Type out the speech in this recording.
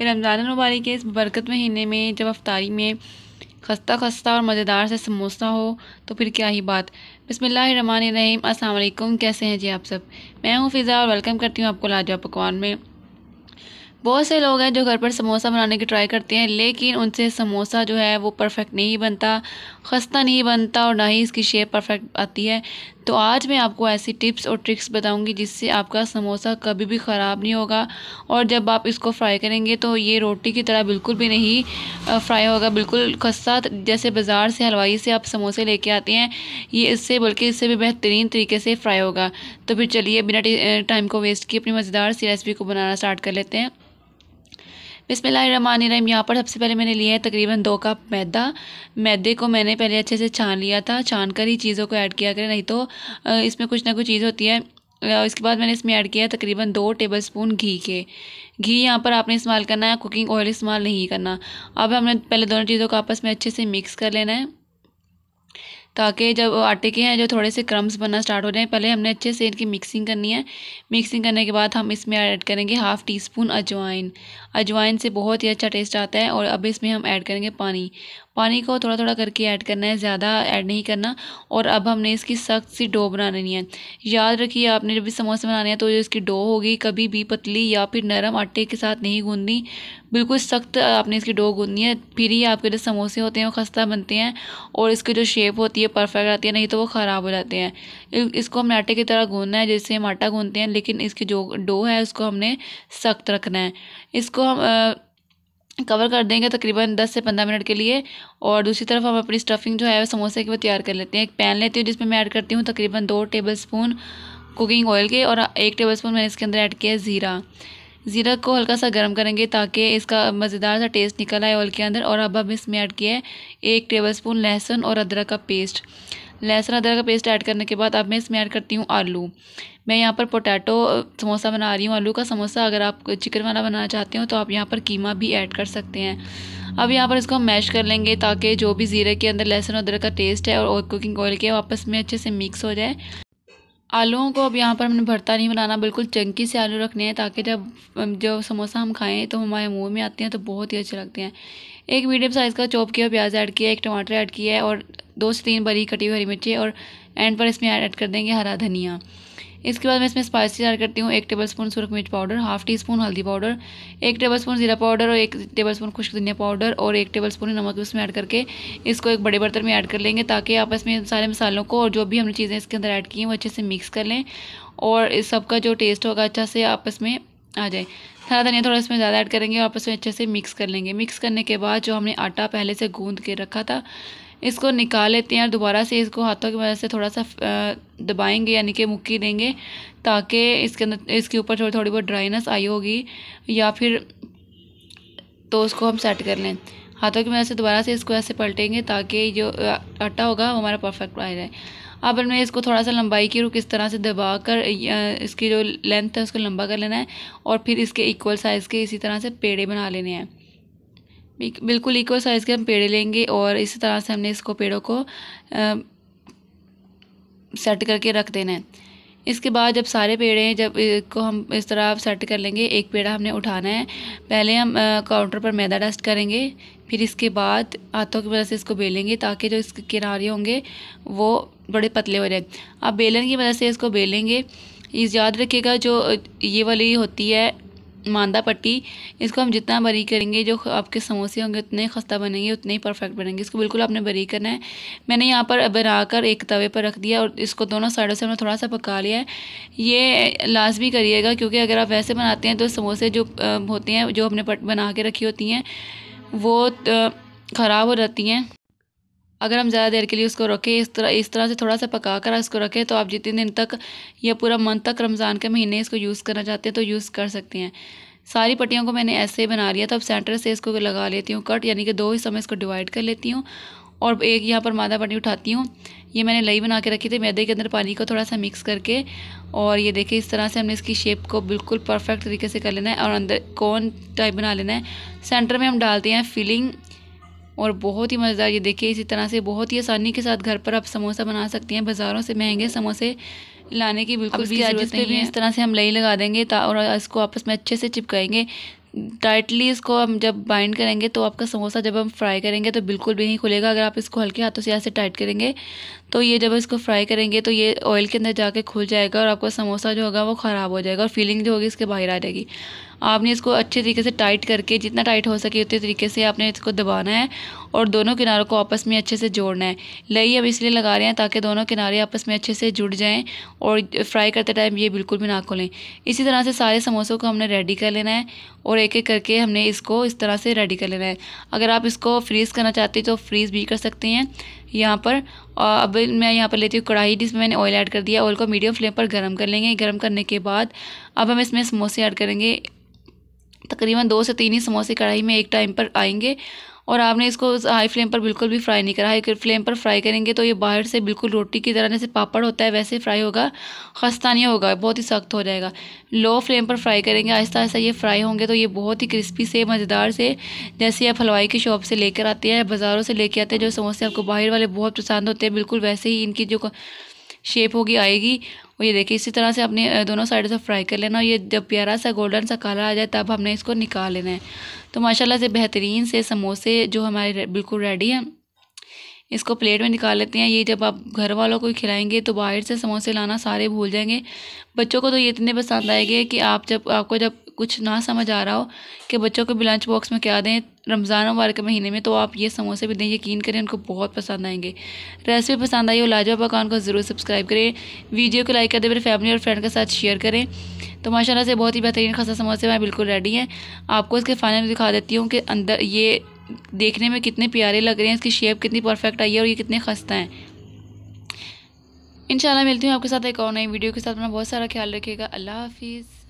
रमज़ान मुबारक के इस बरकत महीने में जब अफ्तारी में खस्ता खस्ता और मज़ेदार से समोसा हो तो फिर क्या ही बात बसमीम अल्लाम कैसे हैं जी आप सब मैं हूँ फ़िज़ा और वेलकम करती हूँ आपको लाजवा पकवान में बहुत से लोग हैं जो घर पर समोसा बनाने की ट्राई करते हैं लेकिन उनसे समोसा जो है वो परफेक्ट नहीं बनता खस्ता नहीं बनता और ना ही इसकी शेप परफेक्ट आती है तो आज मैं आपको ऐसी टिप्स और ट्रिक्स बताऊंगी जिससे आपका समोसा कभी भी ख़राब नहीं होगा और जब आप इसको फ्राई करेंगे तो ये रोटी की तरह बिल्कुल भी नहीं फ्राई होगा बिल्कुल खस्ता जैसे बाज़ार से हलवाई से आप समोसे लेके आते हैं ये इससे बल्कि इससे भी बेहतरीन तरीके से फ्राई होगा तो फिर चलिए बिना टाइम को वेस्ट किए अपनी मज़ेदार सी रेसिपी को बनाना स्टार्ट कर लेते हैं रही यहाँ पर सबसे पहले मैंने लिया है तकरीबन दो कप मैदा मैदे को मैंने पहले अच्छे से छान लिया था छान कर ही चीज़ों को ऐड किया करें नहीं तो इसमें कुछ ना कुछ चीज़ होती है इसके बाद मैंने इसमें ऐड किया है तकरीबन दो टेबल स्पून घी के घी यहाँ पर आपने इस्तेमाल करना है कुकिंग ऑयल इस्तेमाल नहीं करना अब हमने पहले दोनों चीज़ों को आपस में अच्छे से मिक्स कर लेना है ताकि जब आटे के हैं जो थोड़े से क्रम्स बनना स्टार्ट हो जाए पहले हमने अच्छे से इनकी मिक्सिंग करनी है मिक्सिंग करने के बाद हम इसमें ऐड करेंगे हाफ़ टी स्पून अजवाइन अजवाइन से बहुत ही अच्छा टेस्ट आता है और अब इसमें हम ऐड करेंगे पानी पानी को थोड़ा थोड़ा करके ऐड करना है ज़्यादा ऐड नहीं करना और अब हमने इसकी सख्त सी डो बनानी है याद रखिए आपने जब भी समोसे बनाने हैं तो जो इसकी डो होगी कभी भी पतली या फिर नरम आटे के साथ नहीं गूंदनी बिल्कुल सख्त आपने इसकी डो गूंदनी है फिर ही आपके जो समोसे होते हैं वो खस्ता बनते हैं और इसकी जो शेप होती है परफेक्ट आती है नहीं तो वो ख़राब हो जाते हैं इसको हमने आटे की तरह गूंदना है जैसे हम आटा गूंदते हैं लेकिन इसकी जो डो है उसको हमने सख्त रखना है इसको हम कवर कर देंगे तकरीबन दस से पंद्रह मिनट के लिए और दूसरी तरफ हम अपनी स्टफिंग जो है वो समोसे की वो तैयार कर लेते हैं एक पैन लेती हूँ जिसमें मैं ऐड करती हूँ तकरीबन दो टेबल स्पून कुकिंग ऑयल के और एक टेबल स्पून मैंने इसके अंदर ऐड किया है ज़ीरा ज़ीरा को हल्का सा गर्म करेंगे ताकि इसका मज़ेदार सा टेस्ट निकल आए ऑयल के अंदर और अब हम इसमें ऐड किया है एक टेबल स्पून लहसुन और अदरक का पेस्ट लहसुन अदरक का पेस्ट ऐड करने के बाद अब मैं इसमें ऐड करती हूँ आलू मैं यहाँ पर पोटैटो समोसा बना रही हूँ आलू का समोसा अगर आप चिकन वाला बनाना चाहते हो तो आप यहाँ पर कीमा भी ऐड कर सकते हैं अब यहाँ पर इसको हम मैश कर लेंगे ताकि जो भी ज़ीरे के अंदर लहसुन अदरक का टेस्ट है और कुकिंग ऑयल के आपस में अच्छे से मिक्स हो जाए आलूओं को अब यहाँ पर हमने भरता नहीं बनाना बिल्कुल चंकी से आलू रखने हैं ताकि जब जो समोसा हम खाएं तो हमारे मुंह में आते हैं तो बहुत ही अच्छे लगते हैं एक मीडियम साइज़ का चॉप किया प्याज ऐड किया एक टमाटर ऐड किया है और दो से तीन बरी कटी हुई हरी मिर्ची और एंड पर इसमें ऐड कर देंगे हरा धनिया इसके बाद मैं इसमें स्पाइसी ऐड करती हूँ एक टेबल स्पून सुरख मिर्च पाउडर हाफ टी स्पून हल्दी पाउडर एक टेबल स्पून जीरा पाउडर और एक टेबल स्पून खुश्क धनिया पाउडर और एक टेबल स्पून नमक उसमें ऐड करके इसको एक बड़े बर्तन में ऐड कर लेंगे ताकि आप इसमें सारे मसालों को और जो भी हमने चीज़ें इसके अंदर ऐड की हैं वो अच्छे से मिक्स कर लें और इस सबका जो टेस्ट होगा अच्छा से आपस में आ जाए सारा धनिया थोड़ा इसमें ज़्यादा ऐड करेंगे और आपस में अच्छे से मिक्स कर लेंगे मिक्स करने के बाद जो हमने आटा पहले से गूंद के रखा था इसको निकाल लेते हैं और दोबारा से इसको हाथों की मदद से थोड़ा सा दबाएंगे यानी कि मुक्की देंगे ताकि इसके अंदर इसके ऊपर थोड़ी थोड़ी बहुत ड्राइनेस आई होगी या फिर तो उसको हम सेट कर लें हाथों की मदद से दोबारा से इसको ऐसे पलटेंगे ताकि जो आटा होगा वो हमारा परफेक्ट आ जाए अब हमने इसको थोड़ा सा लंबाई की रुख इस तरह से दबा कर इसकी जो लेंथ है उसको लंबा कर लेना है और फिर इसके इक्वल साइज़ के इसी तरह से पेड़े बना लेने हैं बिल्कुल इक्वल साइज़ के हम पेड़े लेंगे और इसी तरह से हमने इसको पेड़ों को आ, सेट करके रख देना है इसके बाद जब सारे पेड़े जब को हम इस तरह सेट कर लेंगे एक पेड़ा हमने उठाना है पहले हम काउंटर पर मैदा डस्ट करेंगे फिर इसके बाद हाथों की वजह से इसको बेलेंगे ताकि जो इसके किनारे होंगे वो बड़े पतले हो जाए आप बेलन की वजह से इसको बेलेंगे इस याद रखिएगा जो ये वाली होती है मांदा पट्टी इसको हम जितना बरी करेंगे जो आपके समोसे होंगे उतने खस्ता बनेंगे उतने ही परफेक्ट बनेंगे इसको बिल्कुल आपने बरी करना है मैंने यहाँ पर बनाकर एक तवे पर रख दिया और इसको दोनों साइडों से हमने थोड़ा सा पका लिया है ये लाजमी करिएगा क्योंकि अगर आप वैसे बनाते हैं तो समोसे जो होते हैं जो हमने बना के रखी होती हैं वो ख़राब हो जाती हैं अगर हम ज़्यादा देर के लिए उसको रखें इस तरह इस तरह से थोड़ा सा पका कर इसको रखें तो आप जितने दिन तक या पूरा मंथ तक रमज़ान के महीने इसको यूज़ करना चाहते हैं तो यूज़ कर सकते हैं सारी पट्टियों को मैंने ऐसे ही बना लिया तो अब सेंटर से इसको लगा लेती हूँ कट यानी कि दो हिस्सों में इसको डिवाइड कर लेती हूँ और एक यहाँ पर मादा पट्टी उठाती हूँ ये मैंने लई बना के रखी थी मैदे के अंदर पानी को थोड़ा सा मिक्स करके और ये देखिए इस तरह से हमने इसकी शेप को बिल्कुल परफेक्ट तरीके से कर लेना है और अंदर कौन टाइप बना लेना है सेंटर में हम डालते हैं फिलिंग और बहुत ही मज़ेदार ये देखिए इसी तरह से बहुत ही आसानी के साथ घर पर आप समोसा बना सकती हैं बाज़ारों से महंगे समोसे लाने की बिल्कुल भी ज़रूरत नहीं है इस तरह से हम लई लगा देंगे और इसको आपस में अच्छे से चिपकाएंगे टाइटली इसको हम जब बाइंड करेंगे तो आपका समोसा जब हम फ्राई करेंगे तो बिल्कुल भी नहीं खुलेगा अगर आप इसको हल्के हाथों से ऐसे टाइट करेंगे तो ये जब इसको फ्राई करेंगे तो ये ऑयल के अंदर जाके खुल जाएगा और आपका समोसा जो होगा वो ख़राब हो जाएगा और फीलिंग जो होगी इसके बाहर आ जाएगी आपने इसको अच्छे तरीके से टाइट करके जितना टाइट हो सके उतने तरीके से आपने इसको दबाना है और दोनों किनारों को आपस में अच्छे से जोड़ना है लई अब इसलिए लगा रहे हैं ताकि दोनों किनारे आपस में अच्छे से जुड़ जाएँ और फ्राई करते टाइम ये बिल्कुल भी ना खोलें इसी तरह से सारे समोसों को हमने रेडी कर लेना है और एक एक करके हमने इसको इस तरह से रेडी कर लेना है अगर आप इसको फ्रीज़ करना चाहते हैं तो फ्रीज़ भी कर सकते हैं यहाँ पर अब मैं यहाँ पर लेती हूँ कढ़ाई जिसमें मैंने ऑयल ऐड कर दिया ऑयल को मीडियम फ्लेम पर गर्म कर लेंगे गर्म करने के बाद अब हम इसमें समोसे ऐड करेंगे तकरीबन दो से तीन ही समोसे कढ़ाई में एक टाइम पर आएंगे और आपने इसको हाई फ्लेम पर बिल्कुल भी फ्राई नहीं करा हाई फ्लेम पर फ्राई करेंगे तो ये बाहर से बिल्कुल रोटी की तरह जैसे पापड़ होता है वैसे फ्राई होगा खस्ता नहीं होगा बहुत ही सख्त हो जाएगा लो फ्लेम पर फ्राई करेंगे आहिस्ता आहिस्ता ये फ्राई होंगे तो ये बहुत ही क्रिस्पी से मज़ेदार से जैसे आप हलवाई की शॉप से लेकर आते हैं बाज़ारों से लेके आते हैं जो समोसे आपको बाहर वाले बहुत पसंद होते हैं बिल्कुल वैसे ही इनकी जो शेप होगी आएगी और ये देखिए इसी तरह से अपने दोनों साइड से फ्राई कर लेना और ये जब प्यारा सा गोल्डन सा कलर आ जाए तब हमने इसको निकाल लेना है तो माशाल्लाह से बेहतरीन से समोसे जो हमारे बिल्कुल रेडी हैं इसको प्लेट में निकाल लेते हैं ये जब आप घर वालों को खिलाएंगे तो बाहर से समोसे लाना सारे भूल जाएंगे बच्चों को तो ये इतने पसंद आएंगे कि आप जब आपको जब कुछ ना समझ आ रहा हो कि बच्चों को भी लंच बॉक्स में क्या दें रमज़ान मुबारक के महीने में तो आप ये समोसे भी दें यकीन करें उनको बहुत पसंद आएंगे रेसिपी पसंद आई हो लाजवा पकान को ज़रूर सब्सक्राइब करें वीडियो को लाइक कर दें मेरे फैमिली और फ्रेंड के साथ शेयर करें तो माशाल्लाह से बहुत ही बेहतरीन खासा समोसे मैं बिल्कुल रेडी हैं आपको इसके फाइनल दिखा देती हूँ कि अंदर ये देखने में कितने प्यारे लग रहे हैं इसकी शेप कितनी परफेक्ट आई है और ये कितने खस्ता हैं इंशाल्लाह मिलती हूँ आपके साथ एक और नई वीडियो के साथ अपना बहुत सारा ख्याल रखिएगा अल्लाह हाफिज़